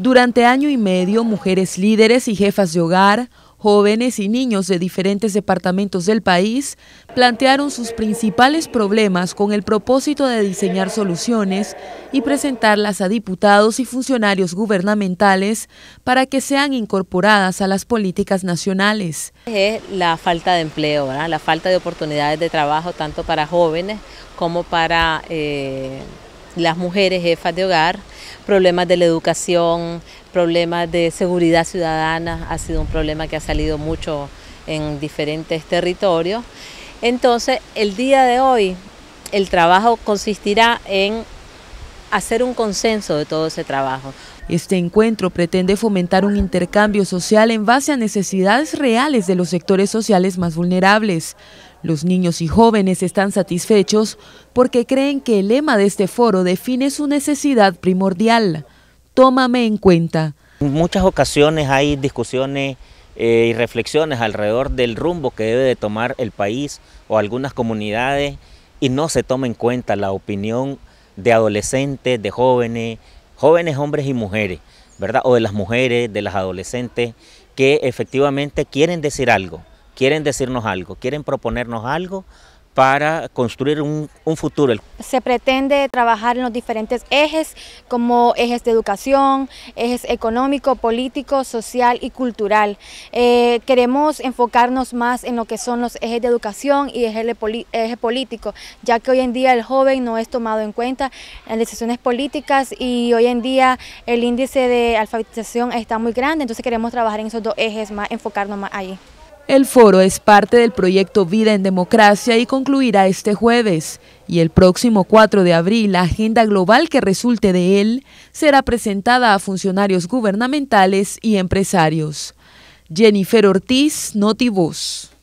Durante año y medio, mujeres líderes y jefas de hogar, jóvenes y niños de diferentes departamentos del país plantearon sus principales problemas con el propósito de diseñar soluciones y presentarlas a diputados y funcionarios gubernamentales para que sean incorporadas a las políticas nacionales. Es la falta de empleo, la falta de oportunidades de trabajo tanto para jóvenes como para... Eh las mujeres jefas de hogar, problemas de la educación, problemas de seguridad ciudadana, ha sido un problema que ha salido mucho en diferentes territorios. Entonces, el día de hoy, el trabajo consistirá en hacer un consenso de todo ese trabajo. Este encuentro pretende fomentar un intercambio social en base a necesidades reales de los sectores sociales más vulnerables. Los niños y jóvenes están satisfechos porque creen que el lema de este foro define su necesidad primordial. Tómame en cuenta. En muchas ocasiones hay discusiones eh, y reflexiones alrededor del rumbo que debe de tomar el país o algunas comunidades y no se toma en cuenta la opinión de adolescentes, de jóvenes, jóvenes hombres y mujeres, ¿verdad? O de las mujeres, de las adolescentes que efectivamente quieren decir algo, quieren decirnos algo, quieren proponernos algo para construir un, futuro. Se pretende trabajar en los diferentes ejes, como ejes de educación, ejes económico, político, social y cultural. Eh, queremos enfocarnos más en lo que son los ejes de educación y eje, eje político, ya que hoy en día el joven no es tomado en cuenta en decisiones políticas y hoy en día el índice de alfabetización está muy grande, entonces queremos trabajar en esos dos ejes más, enfocarnos más allí. El foro es parte del proyecto Vida en Democracia y concluirá este jueves. Y el próximo 4 de abril, la agenda global que resulte de él será presentada a funcionarios gubernamentales y empresarios. Jennifer Ortiz, Notivoz.